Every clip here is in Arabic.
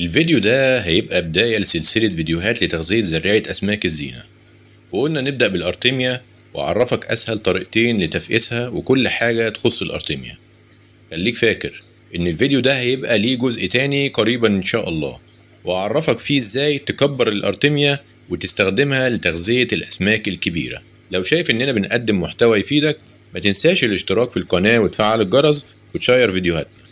الفيديو ده هيبقى بداية لسلسلة فيديوهات لتغذية زراعة أسماك الزينة وقلنا نبدأ بالأرتيميا وأعرفك أسهل طريقتين لتفقيسها وكل حاجة تخص الأرتيميا خليك فاكر إن الفيديو ده هيبقى ليه جزء تاني قريبا إن شاء الله وأعرفك فيه إزاي تكبر الأرتيميا وتستخدمها لتغذية الأسماك الكبيرة لو شايف إننا بنقدم محتوى يفيدك ما تنساش الاشتراك في القناة وتفعل الجرس وتشير فيديوهاتنا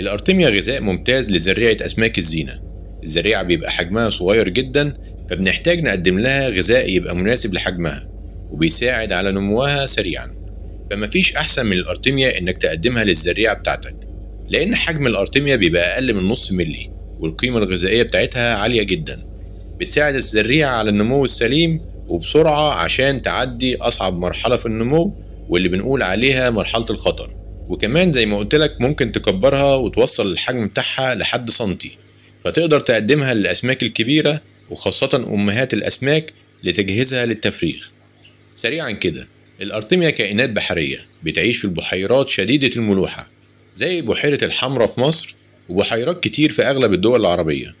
الارتميا غذاء ممتاز لزريعة أسماك الزينة الزريعة بيبقى حجمها صغير جدا فبنحتاج نقدم لها غذاء يبقى مناسب لحجمها وبيساعد على نموها سريعا فمفيش أحسن من الأرتميا إنك تقدمها للزريعة بتاعتك لأن حجم الأرتميا بيبقى أقل من نص ملي والقيمة الغذائية بتاعتها عالية جدا بتساعد الزريعة على النمو السليم وبسرعة عشان تعدي أصعب مرحلة في النمو واللي بنقول عليها مرحلة الخطر وكمان زي ما قلت لك ممكن تكبرها وتوصل الحجم بتاعها لحد سنتي فتقدر تقدمها للأسماك الكبيرة وخاصة أمهات الأسماك لتجهيزها للتفريغ سريعا كده الأرتميا كائنات بحرية بتعيش في البحيرات شديدة الملوحة زي بحيرة الحمراء في مصر وبحيرات كتير في أغلب الدول العربية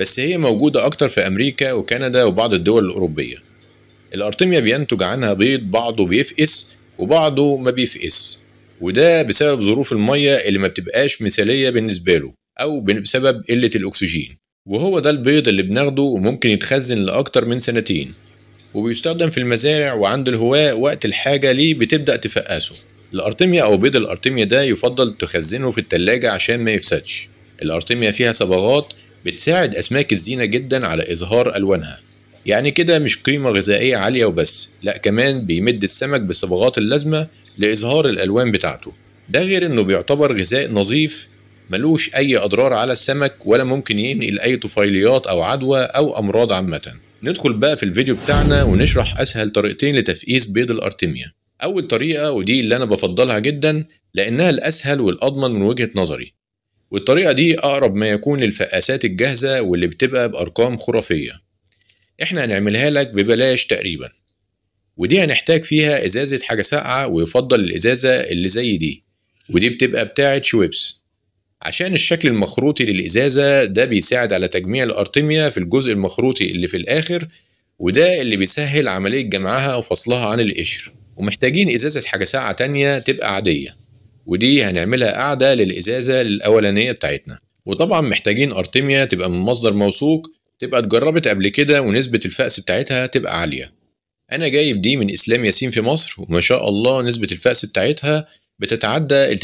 بس هي موجودة أكتر في أمريكا وكندا وبعض الدول الأوروبية الأرتميا بينتج عنها بيض بعضه بيفقس وبعضه ما بيفقس وده بسبب ظروف الميه اللي ما بتبقاش مثاليه بالنسبه له او بسبب قله الاكسجين وهو ده البيض اللي بناخده وممكن يتخزن لاكتر من سنتين وبيستخدم في المزارع وعند الهواء وقت الحاجه ليه بتبدا تفقسه الارتميا او بيض الارتميا ده يفضل تخزنه في التلاجة عشان ما يفسدش الارتميا فيها صبغات بتساعد اسماك الزينه جدا على اظهار الوانها يعني كده مش قيمه غذائيه عاليه وبس لا كمان بيمد السمك بصبغات اللازمه لإظهار الألوان بتاعته ده غير إنه بيعتبر غذاء نظيف ملوش أي أضرار على السمك ولا ممكن ينقل أي طفيليات أو عدوى أو أمراض عامة ندخل بقى في الفيديو بتاعنا ونشرح أسهل طريقتين لتفقيس بيض الأرتيميا أول طريقة ودي اللي أنا بفضلها جدا لأنها الأسهل والأضمن من وجهة نظري والطريقة دي أقرب ما يكون للفقاسات الجاهزة واللي بتبقى بأرقام خرافية إحنا هنعملها لك ببلاش تقريبا ودي هنحتاج فيها ازازه حاجه ساقعه ويفضل الازازه اللي زي دي ودي بتبقى بتاعه شويبس عشان الشكل المخروطي للازازه ده بيساعد على تجميع الارتميا في الجزء المخروطي اللي في الاخر وده اللي بيسهل عمليه جمعها وفصلها عن القشر ومحتاجين ازازه حاجه ساقعه تانية تبقى عاديه ودي هنعملها قاعده للازازه الاولانيه بتاعتنا وطبعا محتاجين ارتميا تبقى من مصدر موثوق تبقى اتجربت قبل كده ونسبه الفأس بتاعتها تبقى عاليه انا جايب دي من اسلام ياسين في مصر وما شاء الله نسبة الفأس بتاعتها بتتعدى ال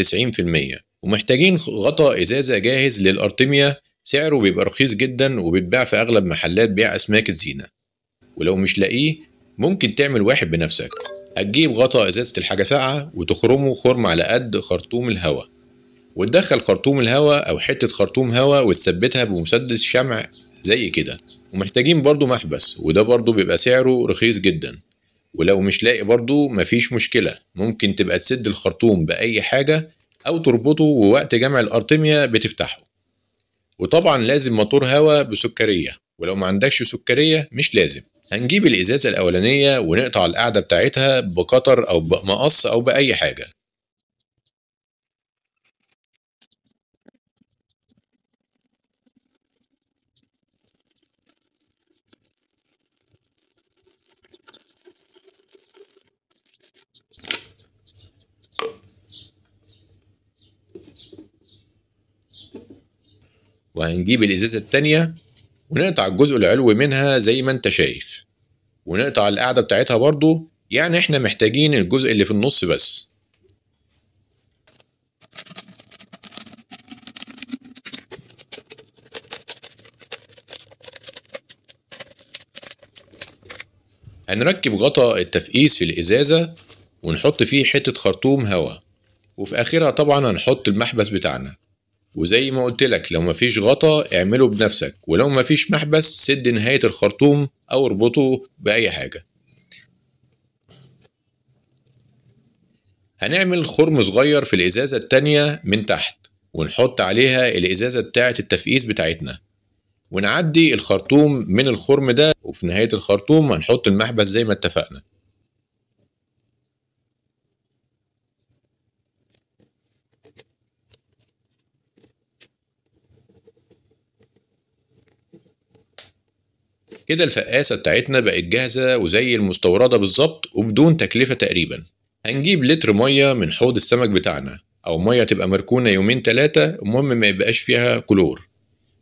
90% ومحتاجين غطا ازازة جاهز للارتميا سعره بيبقى رخيص جدا وبيتباع في اغلب محلات بيع اسماك الزينة ولو مش لاقيه ممكن تعمل واحد بنفسك هتجيب غطا ازازة الحاجة ساقعة وتخرمه خرم على قد خرطوم الهواء وتدخل خرطوم الهواء او حتة خرطوم هواء وتثبتها بمسدس شمع زي كده ومحتاجين برضو محبس وده برضو بيبقى سعره رخيص جدا ولو مش لاقي برضو مفيش مشكلة ممكن تبقى تسد الخرطوم بأي حاجة أو تربطه ووقت جمع الأرتميا بتفتحه وطبعا لازم مطور هواء بسكرية ولو ما عندكش سكرية مش لازم هنجيب الإزازة الأولانية ونقطع القاعدة بتاعتها بقطر أو بمقص أو بأي حاجة وهنجيب الازازه التانيه ونقطع الجزء العلوي منها زي ما انت شايف ونقطع القاعده بتاعتها برضو يعني احنا محتاجين الجزء اللي في النص بس هنركب غطاء التفقيس في الازازه ونحط فيه حته خرطوم هواء وفي اخرها طبعا هنحط المحبس بتاعنا وزي ما قلت لك لو مفيش غطا اعمله بنفسك ولو مفيش محبس سد نهاية الخرطوم أو اربطه بأي حاجة هنعمل خرم صغير في الإزازة التانية من تحت ونحط عليها الإزازة بتاعة التفقيس بتاعتنا ونعدي الخرطوم من الخرم ده وفي نهاية الخرطوم هنحط المحبس زي ما اتفقنا كده الفقاسة بتاعتنا بقت جاهزة وزي المستوردة بالظبط وبدون تكلفة تقريبا هنجيب لتر مية من حوض السمك بتاعنا أو مية تبقى مركونة يومين تلاتة المهم ما يبقاش فيها كلور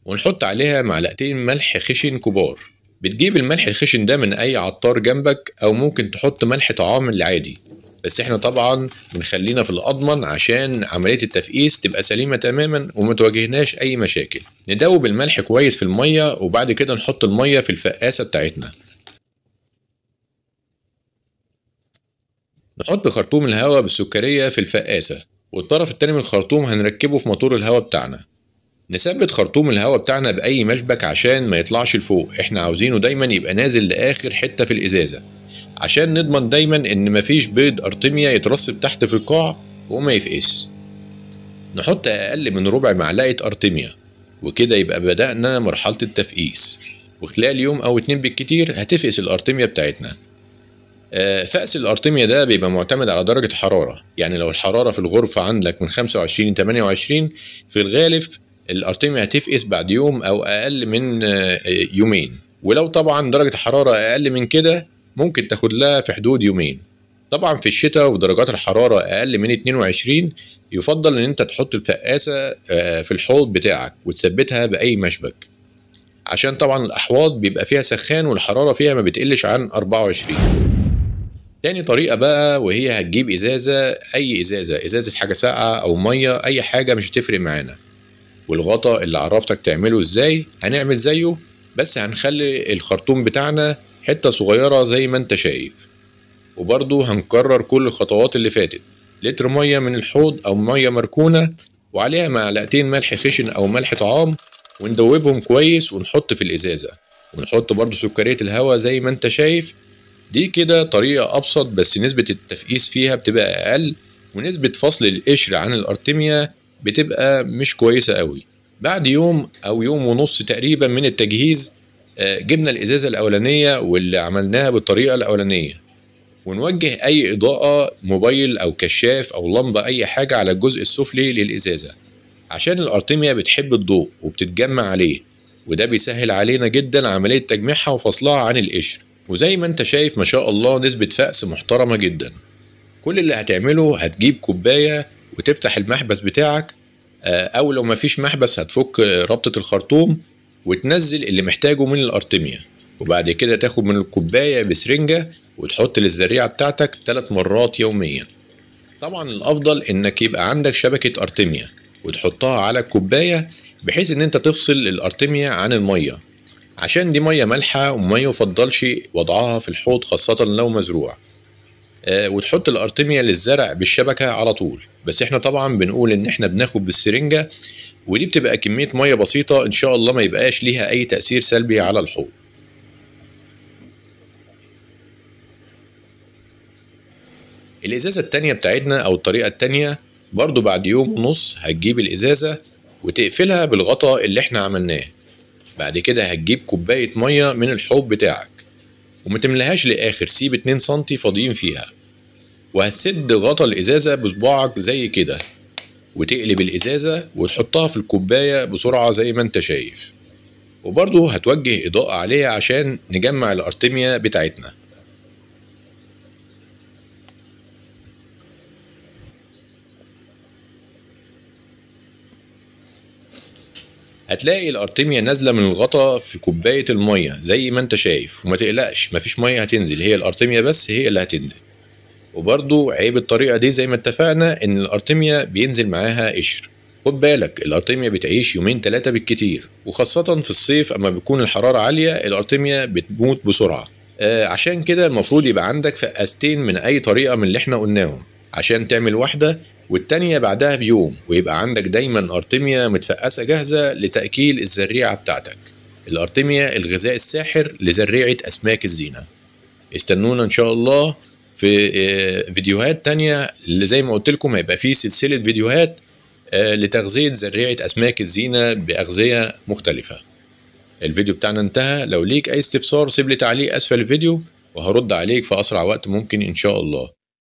ونحط عليها معلقتين ملح خشن كبار بتجيب الملح الخشن ده من أي عطار جنبك أو ممكن تحط ملح طعام العادي بس احنا طبعا بنخلينا في الاضمن عشان عمليه التفقيس تبقى سليمه تماما وما تواجهناش اي مشاكل ندوب الملح كويس في الميه وبعد كده نحط الميه في الفقاسه بتاعتنا نحط خرطوم الهواء بالسكريه في الفقاسه والطرف التاني من الخرطوم هنركبه في موتور الهواء بتاعنا نثبت خرطوم الهواء بتاعنا باي مشبك عشان ما يطلعش لفوق احنا عاوزينه دايما يبقى نازل لاخر حته في الازازه عشان نضمن دايما ان مفيش بيض ارتميا يترسب تحت في القاع وما يفقس نحط اقل من ربع معلقة ارتميا وكده يبقى بدأنا مرحلة التفقيس وخلال يوم او اتنين بالكتير هتفقس الارتميا بتاعتنا آه، فأس الأرتميا ده بيبقى معتمد على درجة حرارة يعني لو الحرارة في الغرفة عندك من 25 ل 28 في الغالب الأرتميا هتفقس بعد يوم أو أقل من آه، يومين ولو طبعا درجة الحرارة أقل من كده ممكن تاخد لها في حدود يومين طبعا في الشتاء وفي درجات الحرارة أقل من 22 يفضل إن أنت تحط الفقاسة آه، في الحوض بتاعك وتثبتها بأي مشبك عشان طبعا الأحواض بيبقى فيها سخان والحرارة فيها ما بتقلش عن 24 تاني طريقة بقى وهي هتجيب إزازة أي إزازة إزازة حاجة ساقعة أو مية أي حاجة مش هتفرق معانا والغطا اللي عرفتك تعمله إزاي هنعمل زيه بس هنخلي الخرطوم بتاعنا حتة صغيرة زي ما انت شايف وبرضه هنكرر كل الخطوات اللي فاتت لتر مية من الحوض أو مية مركونة وعليها معلقتين ملح خشن أو ملح طعام وندوبهم كويس ونحط في الإزازة ونحط برضه سكرية الهواء زي ما انت شايف دي كده طريقة أبسط بس نسبة التفقيس فيها بتبقى أقل ونسبة فصل القشر عن الارتميا بتبقى مش كويسة قوي بعد يوم أو يوم ونص تقريبا من التجهيز آه، جبنا الازازه الاولانيه واللي عملناها بالطريقه الاولانيه ونوجه اي اضاءه موبايل او كشاف او لمبه اي حاجه على الجزء السفلي للازازه عشان الارتميا بتحب الضوء وبتتجمع عليه وده بيسهل علينا جدا عمليه تجميعها وفصلها عن القشر وزي ما انت شايف ما شاء الله نسبه فأس محترمه جدا كل اللي هتعمله هتجيب كوبايه وتفتح المحبس بتاعك آه، او لو مفيش محبس هتفك ربطه الخرطوم وتنزل اللي محتاجه من الارتميا وبعد كده تاخد من الكوبايه بسرنجه وتحط للزريعة بتاعتك ثلاث مرات يوميا طبعا الافضل انك يبقى عندك شبكه ارتميا وتحطها على الكوبايه بحيث ان انت تفصل الارتميا عن الميه عشان دي ميه مالحه وما يفضلش وضعها في الحوض خاصه لو مزروع آه، وتحط الارتميا للزرع بالشبكه على طول بس احنا طبعا بنقول ان احنا بناخد بالسرنجه ودي بتبقى كميه ميه بسيطه ان شاء الله ما يبقاش ليها اي تاثير سلبي على الحوض الازازه التانية بتاعتنا او الطريقه التانية برضو بعد يوم ونص هتجيب الازازه وتقفلها بالغطاء اللي احنا عملناه بعد كده هتجيب كوبايه ميه من الحوض بتاعك وما تملهاش لآخر سيب 2 سم فاضيين فيها وهتسد غطا الإزازة بصباعك زي كده وتقلب الإزازة وتحطها في الكوباية بسرعة زي ما انت شايف وبرضه هتوجه إضاءة عليها عشان نجمع الأرتمية بتاعتنا هتلاقي الارتيميا نازله من الغطا في كوبايه الميه زي ما انت شايف وما تقلقش مفيش ميه هتنزل هي الارتيميا بس هي اللي هتنزل وبرضو عيب الطريقه دي زي ما اتفقنا ان الارتيميا بينزل معاها قشر خد بالك الارتيميا بتعيش يومين تلاتة بالكتير وخاصة في الصيف اما بتكون الحرارة عالية الارتيميا بتموت بسرعة آه عشان كده المفروض يبقى عندك فقاستين من اي طريقة من اللي احنا قلناهم عشان تعمل واحدة والتانية بعدها بيوم ويبقى عندك دايما أرتميا متفقسة جاهزة لتأكيل الزريعة بتاعتك الأرتميا الغذاء الساحر لزريعة أسماك الزينة استنونا إن شاء الله في آه، فيديوهات تانية اللي زي ما قلت لكم هيبقى فيه سلسلة فيديوهات آه، لتغذية زريعة أسماك الزينة بأغذية مختلفة الفيديو بتاعنا انتهى لو ليك أي استفسار سيب لي تعليق أسفل الفيديو وهرد عليك في أسرع وقت ممكن إن شاء الله